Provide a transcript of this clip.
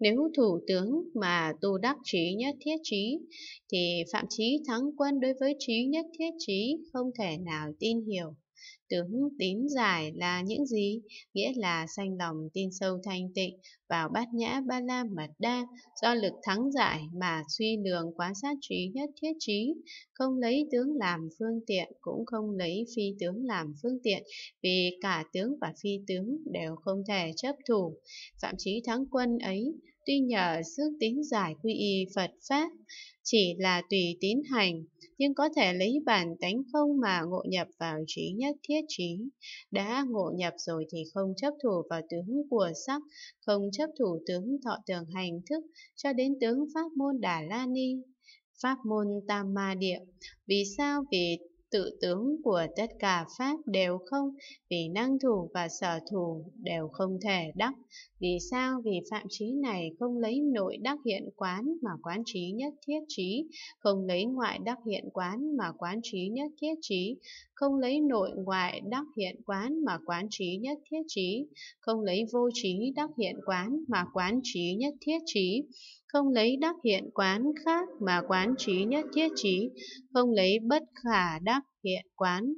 Nếu thủ tướng mà tu đắc trí nhất thiết trí, thì phạm trí thắng quân đối với trí nhất thiết trí không thể nào tin hiểu tướng tín giải là những gì? Nghĩa là sanh lòng tin sâu thanh tịnh vào bát nhã ba la mật đa, do lực thắng giải mà suy lường quán sát trí nhất thiết trí, không lấy tướng làm phương tiện, cũng không lấy phi tướng làm phương tiện, vì cả tướng và phi tướng đều không thể chấp thủ. Phạm chí thắng quân ấy tuy nhờ sức tính giải quy y Phật Pháp chỉ là tùy tín hành, nhưng có thể lấy bản tánh không mà ngộ nhập vào trí nhất thiết trí. Đã ngộ nhập rồi thì không chấp thủ vào tướng của sắc, không chấp thủ tướng thọ tường hành thức cho đến tướng pháp môn Đà La Ni. Pháp môn Tam Ma Địa Vì sao? Vì tự tướng của tất cả pháp đều không, vì năng thủ và sở thủ đều không thể đắc. Vì sao? Vì phạm trí này không lấy nội đắc hiện quán mà quán trí nhất thiết trí, không lấy ngoại đắc hiện quán mà quán trí nhất thiết trí, không lấy nội ngoại đắc hiện quán mà quán trí nhất thiết trí, không lấy vô trí đắc hiện quán mà quán trí nhất thiết trí, không lấy đắc hiện quán khác mà quán trí nhất thiết trí, không lấy bất khả đắc hiện quán